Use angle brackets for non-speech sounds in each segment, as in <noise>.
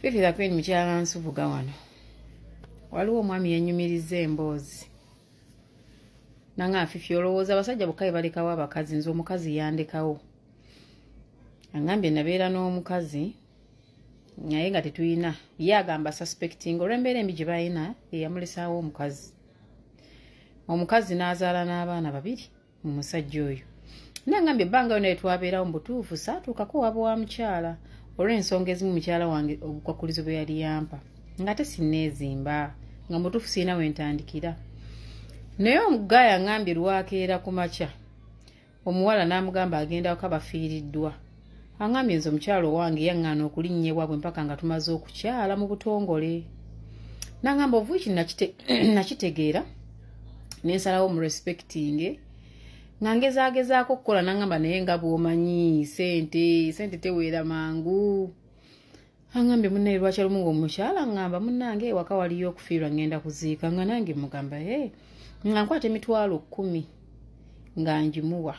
fifira queen mukyala nsubuga wano waliwo omwami yenyumiriza emboozi nanga fifi olowooza abasajja bokka ebalekawo abakazi nze omukazi yandekawo agambye nabeera n'omukazi naye nga tetulina ye agamba suspecting olw'embeera embi gye balina eyamulesaawo omukazi omukazi n'azaala n'abaana babiri mu musajja oyo naye agambye ebbanga yo naye twabeerawo mu butuufu saatuukako waba wa mukyala olwensonga ezimu mukyala wange obukwakulizo bwe yali yampa nga te sinneezimba nga mutufu siina wentandikira naye omugaaya ngambye lwakeera ku makya omuwala n'amugamba agendako abafiiriddwa angambye nze omukyala owange yaŋŋaana okulinnya bwabwe empaka nga tumaze okukyala mu butongole nangamba ovuiki <clears throat> nakitegeera nensalawo mu respectinge eh? nga ngezaagezaako okukola nangamba naye nga bwomanyi sente sente teweera mangu angambye munnaye lwaki alumu nga omukyala ngamba munnange ewaka waliyo okufiirwa ngenda kuziika nga nange mugamba e nga nkwata emitwalo kkumi nga ngimuwa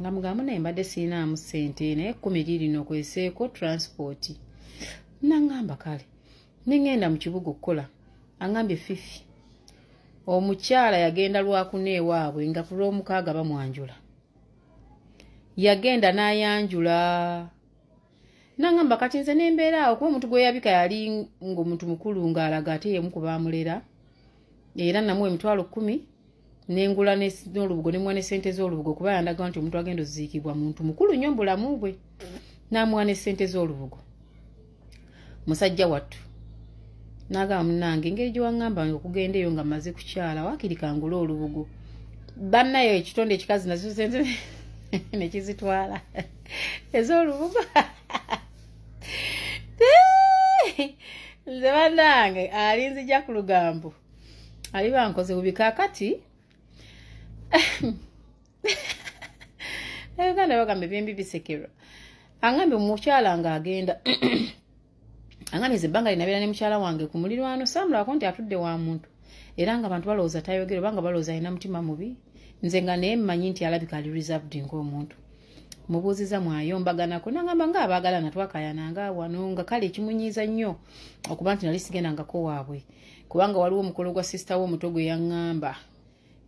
nga mugamba munaye mbadde siinaamu sente naye ekkumi lirino okweseeko transporti nangamba kale nengenda mu kibuga okukola angambye fifi omukyala yagenda lwakuna ewaabwe nga ku lwomukaaga bamwanjula yagenda n'ayanjula naŋgamba kati nze nembeeraawo kuba omuntu gweyabika yali ngaomuntu mukulu ng'alaga ate yemukubaamulera era namu emitwalo kumi nengula n'olubugo nemuwa nesente z'olubugo kuba yandagawa nti omuntu agenda oziikibwa muntu mukulu nnyo mbulamu bwe namuwa nesente z'olubugo musajja wattu naga munange engeri gyewaŋamba okugenda eyo nga maze kukyala wakiri kangula olubugo bannayo ekitonde ekikazi nazo sente nekizitwala <laughs> <laughs> ez'olubugo <laughs> nze bannange alinzija ku lugambo alibankoze bubikakati uganda bagamba ebyembi bisekerwa agambe mukyala nga agenda <clears throat> agambye nze ebbanga linabeera ne mukyala wange ku muliraano samulako nti atudde wa muntu era nga abantu balowooza tayogere obanga balowooza alina mutima mubi nze nga naye mmanyi nti alabika ali reserved ng'omuntu mubuuziza mwayombaganako nagamba ngaabaagalana twakayananga wano nga kale ekimunyiiza nnyo okuba nti nali sigendangako waabwe kubanga waliwo omukolo gwa sisita woomuto gwe yaŋŋamba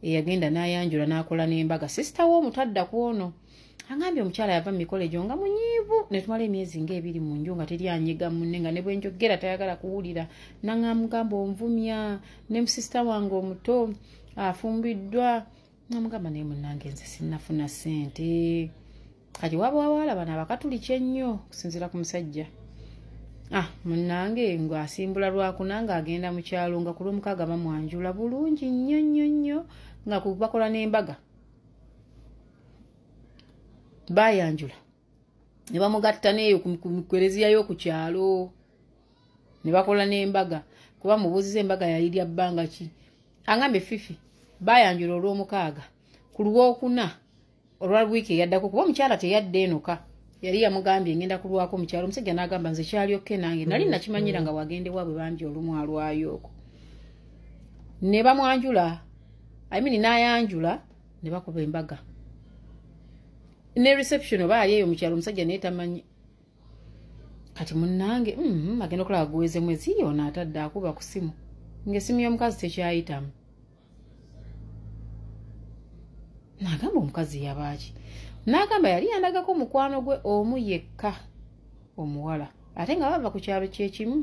eyagenda n'ayanjula n'akola n'embaga sisita woomuto addaku ono agambye omukyala yava mumikolo egyo nga munyiivu netumala emyezi nga ebiri munju nga teryanyiga munne nga ne bwenjogera tayagala kuwulira nangamugamba onvumya ne musisita wange omuto afumbiddwa namugamba naye munange nze sinnafuna sente kati waba wawala bano abakatuli kyennyo okusinziira ku musajja ah munange ngaasimbula lwaku nange agenda mukyalo nga kulwomukaaga bamwanjula bulungi nnyo nnyo nnyo nga kubakola n'embaga bayanjula ne bamugatta neeyo kukwereziya yo ku kyalo ne bakola n'embaga kuba mubuuziza embaga yayirya bbanga ki agambe fifi bayanjula olw'omukaaga ku lwokuna olwa wiiki eyaddako kuba omukyala teyadde enoka yali yamugambye ngenda kulwako omukyalo omusajja n'agamba nze kyalyokke nange nali mm. nakimanyira nga mm. wagendewaabwe bambi olumu alwayo okwo ne bamwanjula imean n'ayanjula ne bakuba embaga ne reception oba ali eyo mukyalo omusajja naye tamanyi kati munange mm-hmm, agenda okulaba guweze mwezi ona atadde akuba ku simu ngaesimu y'omukazi tekyayitamu nagamba omukazi yabaaki nagamba yali yandagako mukwano gwe omu yekka omuwala ate nga bava ku kyalo kyekimu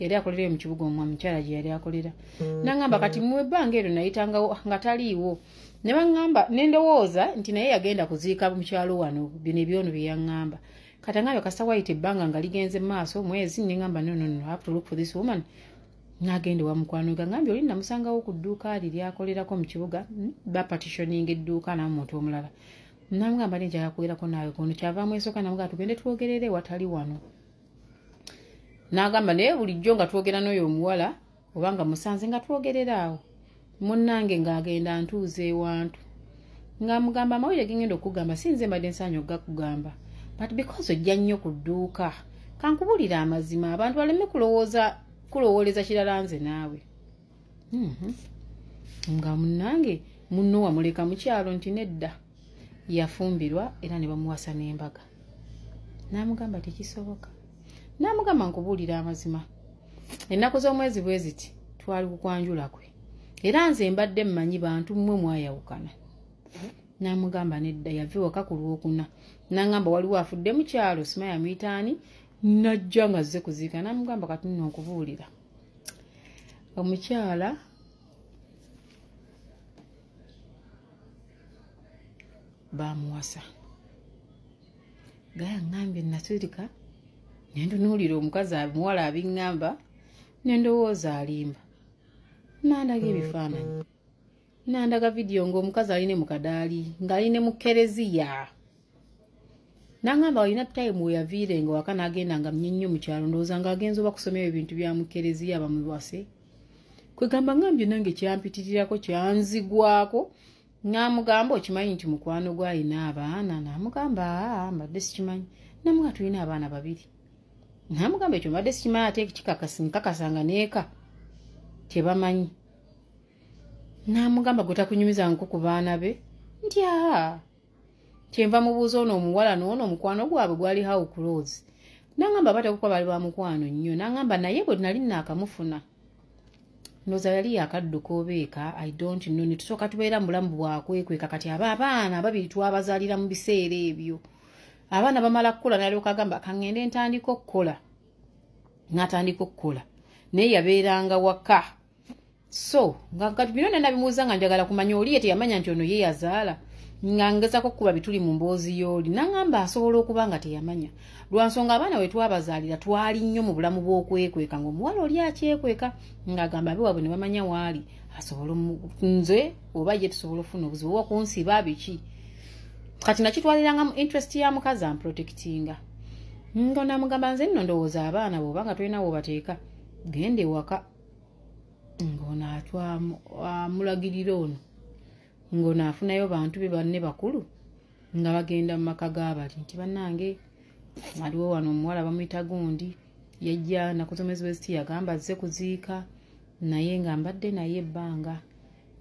yali akolera mu kibuga omwa mukyala gye yali akolera mm, nangamba kati mwebbanga eryo nayitanga nga taliiwo nebaamba nendowooza nti naye yagenda kuziika mukyalo wano bino ebyono byeyaamba kati agamba kasita wayita ebbanga nga ligenze mumaaso mwezi nengamba nnn nagenda wamukwano gagambye oli namusangawo ku dduuka ali lyakolerako mukibuga hmm, bapatitioning edduuka namumuntu omulala namugamba ninjagakuwerako nawe kono kyava mwesooka namugaa tugende twogerere watali wano nagamba naye bulijjo nga twogera noyo omuwala obanga musanze nga twogerera awo munange ngaagenda ntuuza ewantu ngamugamba amawulire gengenda okugamba sinze mbadde ensanyi ogakugamba but because ojja nnyo ku dduuka kankubuulira amazima abantu baleme kulowooleza kirala nze naawe mhm. nga munange munno wamuleka mukyalo nti nedda yafumbirwa era ne bamuwasa n'embaga namugamba tekisoboka namugamba nkubuulira amazima ennaku z'omwezi bwe ziti twali kukwanjula kwe era nze mbadde mmanyi bantu mmwe mwayawukana namugamba nedda yave waka ku lwokuna nagamba waliwo afudde mukyalo simaya muitaani najja nga zze kuziika namugamba katuna okubuulira omukyala bamuwasa gaya ngambye nasirika nentunuulira omukazi muwala abiŋŋamba nendowooza alimba nandaga ebifaananyi nandaga vidiyo ngaomukazi aline mukadaali ngaaline mu kereziya nagamba alina tayimu weyaviire nga waka nagenda nga mye nnyo mukyalo ndowooza ngaagenza oba kusomeyo ebintu byamukereziya bamuwase kwegamba ngambye nange kyampitirirako kyanzigwako namugamba okimanyi nti mukwano gwayina abaana namugamba mbadde sikimanyi namuga tulina abaana babiri namugamba ekyo mbadde sikimanya ate kikakasanga neeka tebamanyi namugamba gwe takunyumiza nku ku baana be nti aa kyenva mubuuza ono omuwala noono omukwano gwabwe gwali how cros nagamba batekuka bali bamukwano nnyo nagamba naye bwe nali naakamufuna ndoza yali yakadduka obeeka i dont know netusooka tubeera mu bulamu bwakwekweka kati aba abaana babiri twabazaalira mu biseera ebyo abaana bamala kukola nalyoka agamba kaŋŋende ntandika okukola ngaatandika okukola naye yabeeranga waka so bino nana bimuuza nga njagala kumanya oli ye teyamanya nti ono ye yazaala nga ngezako okukuba bituli mu mboozi yooli naŋamba asobola okuba nga teyamanya lwansonga abaana we twabazaalira twali nnyo mu bulamu bw'okwekweka ngaomuwala oli akyekweka ngaagamba abewaabwe ne bamanya waali asobola nze oba ye tusobola ofuna obuzibu oba kunsiba biki kati nakitwaliranga mu interest ya mukazi amprotectinga ngaonamugamba nze nno ndowooza abaana bwoba nga tolina woobateeka genda ewaka ngaono atwa amulagiriro ono ngaono afunayo bantu be banne bakulu nga bagenda mu maka gaabali nti bannange aliwo wano omuwala bamwita gundi yajja nakuzomezi westi yagamba azze kuziika naye nga mbadde naye ebbanga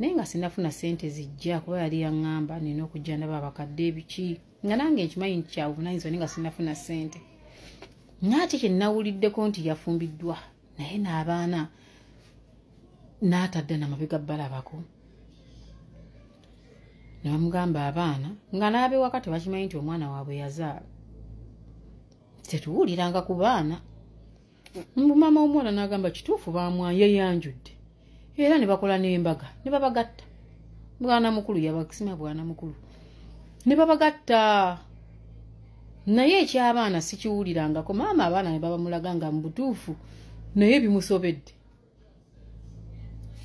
naye nga sinafuna sente zijja kuba yali yaŋŋamba nina okujja ndaba abakadde ebiki nga nange nkimanyi nti kyabuvunanyizibwa naye nga sinafuna sente ngaate kye nawuliddeko nti yafumbiddwa naye n'abaana n'atadda namabega balabako ne bamugamba abaana nga n'abewaka tebakimanyi nti omwana waabwe yazaala tetuwuliranga ku baana mbumama omuwala n'agamba kituufu baamwanye yanjudde era nebakola nembaga nebabagatta bwana mukulu yabasima bwana mukulu nebabagatta naye ekyabaana sikiwulirangako maama abaana nebabamulaga nga mubutuufu naye bimusobedde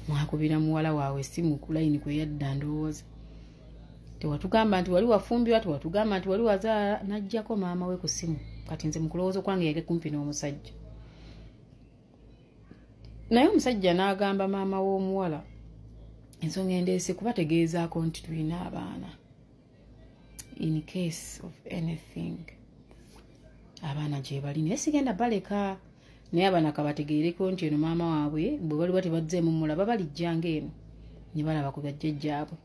mwakubira muwala waawe simu kulayini kweyadda ndowooza tewatugamba nti wali wafumbirwa tewatugamba nti wali wazaala najjako maama we ku simu kati nze mukulowooza kwange yali kumpi n'omusajja naye omusajja n'agamba maama w'omuwala ensonga endeese kubategeezaako nti tulina abaana in case of anything abaana gye bali naye sigenda baleka naye abaana kabategeereko nti eno maama waabwe bwe baliwa tebazzeemumulaba balijjanga eno ne balaba ku bajjajjaabwe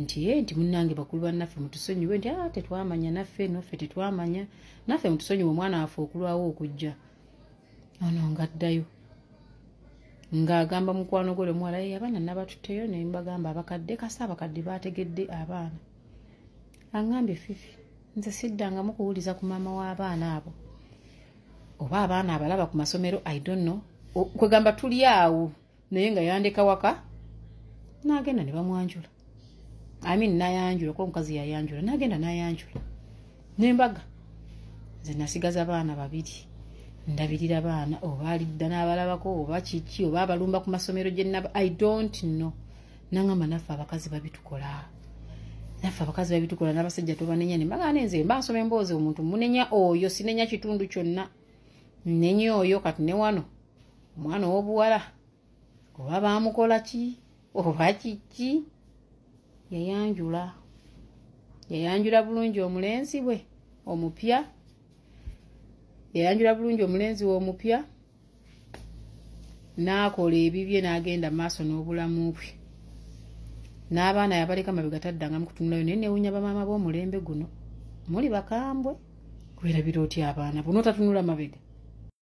nti e nti munnange bakulu bannaffe mutusonyiwe nti a ah, tetwamanya naffe noffe tetwamanya naffe mutusonyiwe omwana waffe okulwawo okujja ono ngaddayo ng'agamba mukwano gole muwala ye abaana nabatutteyo nembagamba abakadde kasa abakadde bategedde abaana aŋgambye fifi nze siddangamu kuwuliza ku maama w'abaana abo oba abaana abalaba ku masomero i donno kwegamba tuli awo naye nga yandeka waka nagenda ne bamwanjula amin nayanjula kuba omukazi yayanjula nagenda nayanjula nembaga nze nasigaza baana babiri ndabirira baana oba alidda n'abalabako oba kiki oba abalumba ku masomero gyenaba i dont no nangamba naffe abakazi babitukola naffe abakazi babitukola n'abasajja tubanenya nembagana nze mbansoma emboozi omuntu munenya oyo sinenya kitundu kyonna nenya oyo kati ne wano omwana w'obuwala oba bamukola ki oba kiki yayanjula yayanjula bulungi omulensi bwe omupya yayanjula bulungi omulenzi womupya nakola ebibye nagenda maaso nobulamu bwe nabaana yabaleka mabegataddangamukutunulayo naye newunya bamama bomulembe guno muli bakambwe werabira oti abaana bona otatunula mabega